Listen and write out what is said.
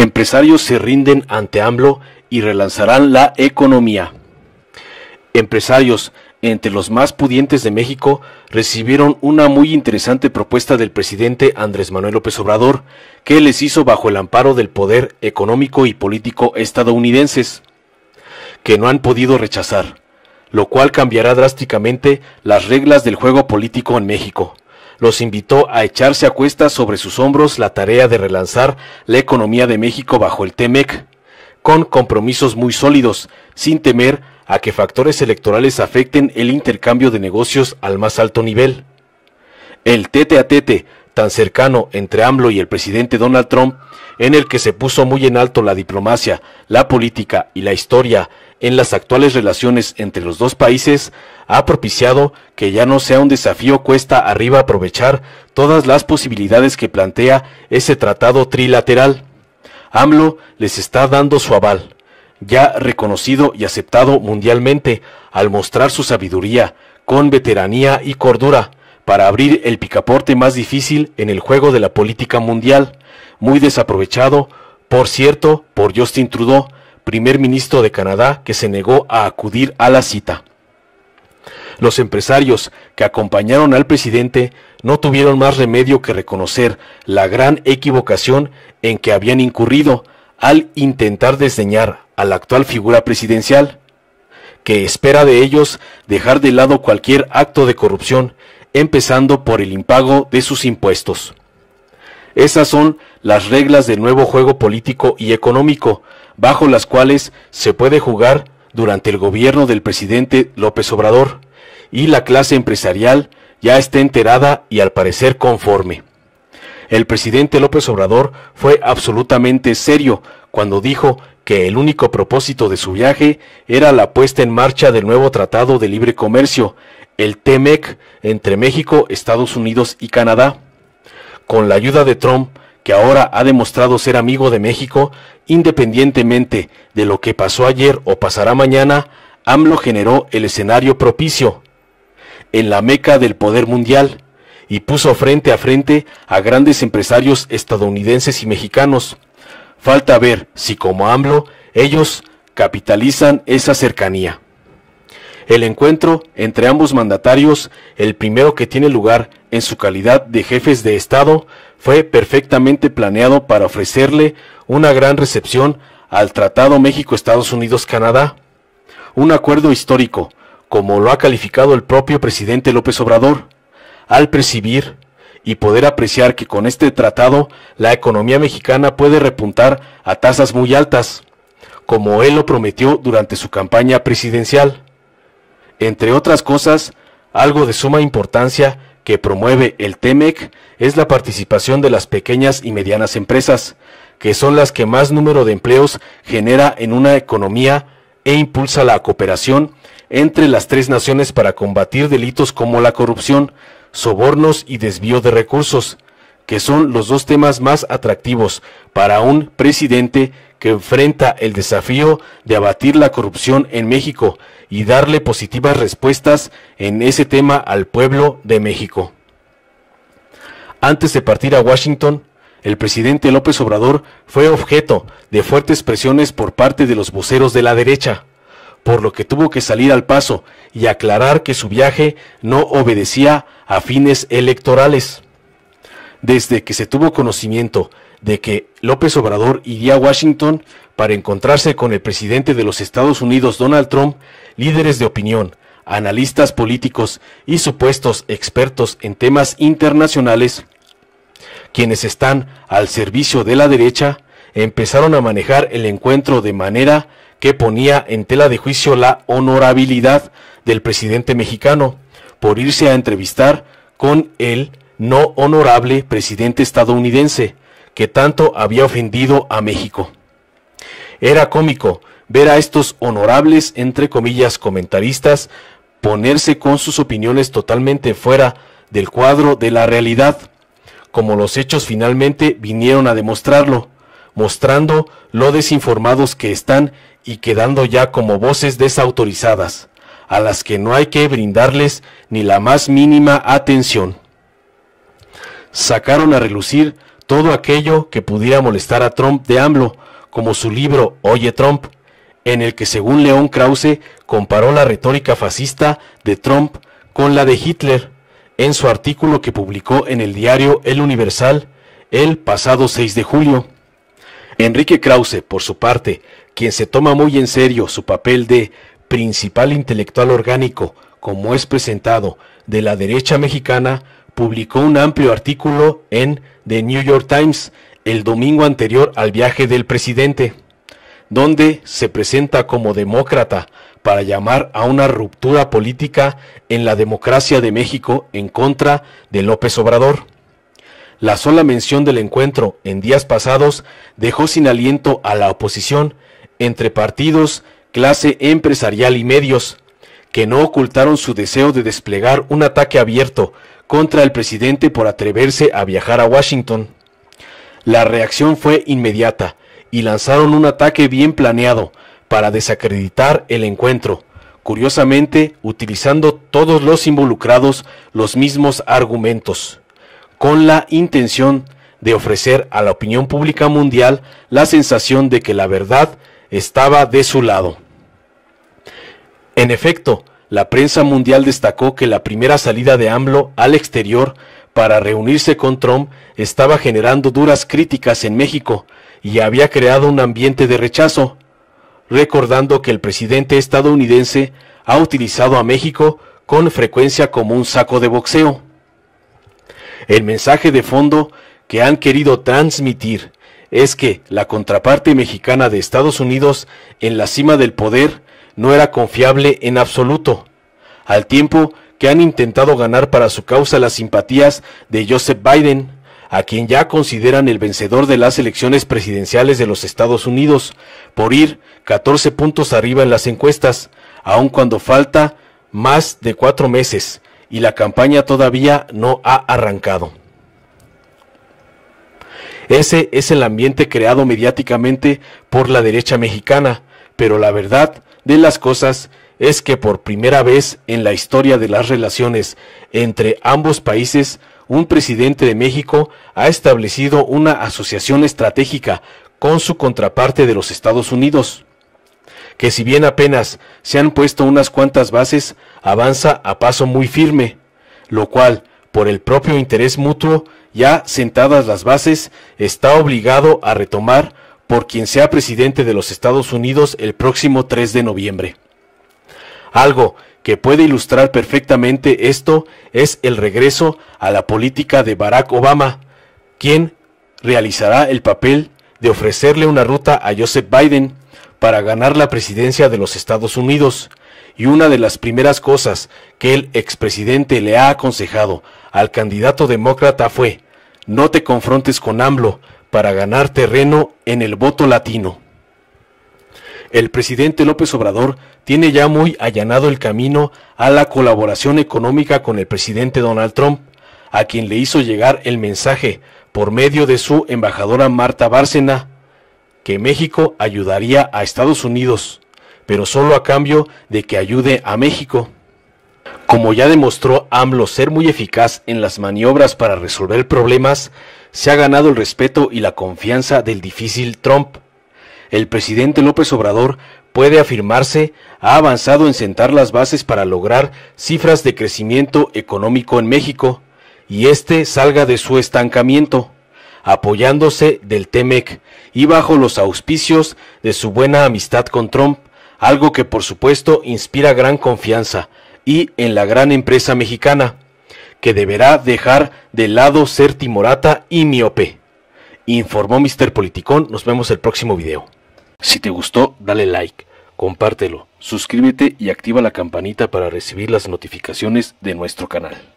Empresarios se rinden ante AMLO y relanzarán la economía. Empresarios, entre los más pudientes de México, recibieron una muy interesante propuesta del presidente Andrés Manuel López Obrador, que les hizo bajo el amparo del poder económico y político estadounidenses, que no han podido rechazar, lo cual cambiará drásticamente las reglas del juego político en México los invitó a echarse a cuestas sobre sus hombros la tarea de relanzar la economía de México bajo el TEMEC, con compromisos muy sólidos, sin temer a que factores electorales afecten el intercambio de negocios al más alto nivel. El tete a tete, tan cercano entre AMLO y el presidente Donald Trump, en el que se puso muy en alto la diplomacia, la política y la historia en las actuales relaciones entre los dos países ha propiciado que ya no sea un desafío cuesta arriba aprovechar todas las posibilidades que plantea ese tratado trilateral. AMLO les está dando su aval, ya reconocido y aceptado mundialmente, al mostrar su sabiduría, con veteranía y cordura, para abrir el picaporte más difícil en el juego de la política mundial, muy desaprovechado, por cierto, por Justin Trudeau, primer ministro de Canadá que se negó a acudir a la cita. Los empresarios que acompañaron al presidente no tuvieron más remedio que reconocer la gran equivocación en que habían incurrido al intentar desdeñar a la actual figura presidencial, que espera de ellos dejar de lado cualquier acto de corrupción, empezando por el impago de sus impuestos. Esas son las reglas del nuevo juego político y económico, bajo las cuales se puede jugar durante el gobierno del presidente López Obrador, y la clase empresarial ya está enterada y al parecer conforme. El presidente López Obrador fue absolutamente serio cuando dijo que el único propósito de su viaje era la puesta en marcha del nuevo Tratado de Libre Comercio, el TEMEC, entre México, Estados Unidos y Canadá con la ayuda de Trump, que ahora ha demostrado ser amigo de México, independientemente de lo que pasó ayer o pasará mañana, AMLO generó el escenario propicio en la meca del poder mundial y puso frente a frente a grandes empresarios estadounidenses y mexicanos. Falta ver si como AMLO ellos capitalizan esa cercanía. El encuentro entre ambos mandatarios, el primero que tiene lugar en su calidad de jefes de Estado, fue perfectamente planeado para ofrecerle una gran recepción al Tratado México-Estados Unidos-Canadá, un acuerdo histórico, como lo ha calificado el propio presidente López Obrador, al percibir y poder apreciar que con este tratado la economía mexicana puede repuntar a tasas muy altas, como él lo prometió durante su campaña presidencial. Entre otras cosas, algo de suma importancia que promueve el TEMEC es la participación de las pequeñas y medianas empresas, que son las que más número de empleos genera en una economía e impulsa la cooperación entre las tres naciones para combatir delitos como la corrupción, sobornos y desvío de recursos, que son los dos temas más atractivos para un presidente que enfrenta el desafío de abatir la corrupción en México y darle positivas respuestas en ese tema al pueblo de México. Antes de partir a Washington, el presidente López Obrador fue objeto de fuertes presiones por parte de los voceros de la derecha, por lo que tuvo que salir al paso y aclarar que su viaje no obedecía a fines electorales. Desde que se tuvo conocimiento de que López Obrador iría a Washington para encontrarse con el presidente de los Estados Unidos, Donald Trump, líderes de opinión, analistas políticos y supuestos expertos en temas internacionales, quienes están al servicio de la derecha, empezaron a manejar el encuentro de manera que ponía en tela de juicio la honorabilidad del presidente mexicano por irse a entrevistar con el no honorable presidente estadounidense, que tanto había ofendido a México. Era cómico ver a estos honorables, entre comillas, comentaristas ponerse con sus opiniones totalmente fuera del cuadro de la realidad, como los hechos finalmente vinieron a demostrarlo, mostrando lo desinformados que están y quedando ya como voces desautorizadas, a las que no hay que brindarles ni la más mínima atención. Sacaron a relucir todo aquello que pudiera molestar a Trump de AMLO, como su libro Oye Trump, en el que según León Krause comparó la retórica fascista de Trump con la de Hitler, en su artículo que publicó en el diario El Universal el pasado 6 de julio. Enrique Krause, por su parte, quien se toma muy en serio su papel de principal intelectual orgánico, como es presentado, de la derecha mexicana, publicó un amplio artículo en The New York Times el domingo anterior al viaje del presidente, donde se presenta como demócrata para llamar a una ruptura política en la democracia de México en contra de López Obrador. La sola mención del encuentro en días pasados dejó sin aliento a la oposición entre partidos, clase empresarial y medios, que no ocultaron su deseo de desplegar un ataque abierto contra el presidente por atreverse a viajar a Washington. La reacción fue inmediata y lanzaron un ataque bien planeado para desacreditar el encuentro, curiosamente utilizando todos los involucrados los mismos argumentos, con la intención de ofrecer a la opinión pública mundial la sensación de que la verdad estaba de su lado. En efecto, la prensa mundial destacó que la primera salida de AMLO al exterior para reunirse con Trump estaba generando duras críticas en México y había creado un ambiente de rechazo, recordando que el presidente estadounidense ha utilizado a México con frecuencia como un saco de boxeo. El mensaje de fondo que han querido transmitir es que la contraparte mexicana de Estados Unidos en la cima del poder no era confiable en absoluto, al tiempo que han intentado ganar para su causa las simpatías de Joseph Biden, a quien ya consideran el vencedor de las elecciones presidenciales de los Estados Unidos, por ir 14 puntos arriba en las encuestas, aun cuando falta más de cuatro meses y la campaña todavía no ha arrancado. Ese es el ambiente creado mediáticamente por la derecha mexicana, pero la verdad de las cosas es que por primera vez en la historia de las relaciones entre ambos países, un presidente de México ha establecido una asociación estratégica con su contraparte de los Estados Unidos, que si bien apenas se han puesto unas cuantas bases, avanza a paso muy firme, lo cual, por el propio interés mutuo, ya sentadas las bases, está obligado a retomar por quien sea presidente de los Estados Unidos el próximo 3 de noviembre. Algo que puede ilustrar perfectamente esto es el regreso a la política de Barack Obama, quien realizará el papel de ofrecerle una ruta a Joseph Biden para ganar la presidencia de los Estados Unidos. Y una de las primeras cosas que el expresidente le ha aconsejado al candidato demócrata fue no te confrontes con AMLO para ganar terreno en el voto latino. El presidente López Obrador tiene ya muy allanado el camino a la colaboración económica con el presidente Donald Trump, a quien le hizo llegar el mensaje por medio de su embajadora Marta Bárcena, que México ayudaría a Estados Unidos, pero solo a cambio de que ayude a México. Como ya demostró AMLO ser muy eficaz en las maniobras para resolver problemas, se ha ganado el respeto y la confianza del difícil Trump. El presidente López Obrador puede afirmarse ha avanzado en sentar las bases para lograr cifras de crecimiento económico en México y éste salga de su estancamiento, apoyándose del TEMEC y bajo los auspicios de su buena amistad con Trump, algo que por supuesto inspira gran confianza y en la gran empresa mexicana, que deberá dejar de lado ser timorata y miope. Informó Mr. Politicón, nos vemos el próximo video. Si te gustó, dale like, compártelo, suscríbete y activa la campanita para recibir las notificaciones de nuestro canal.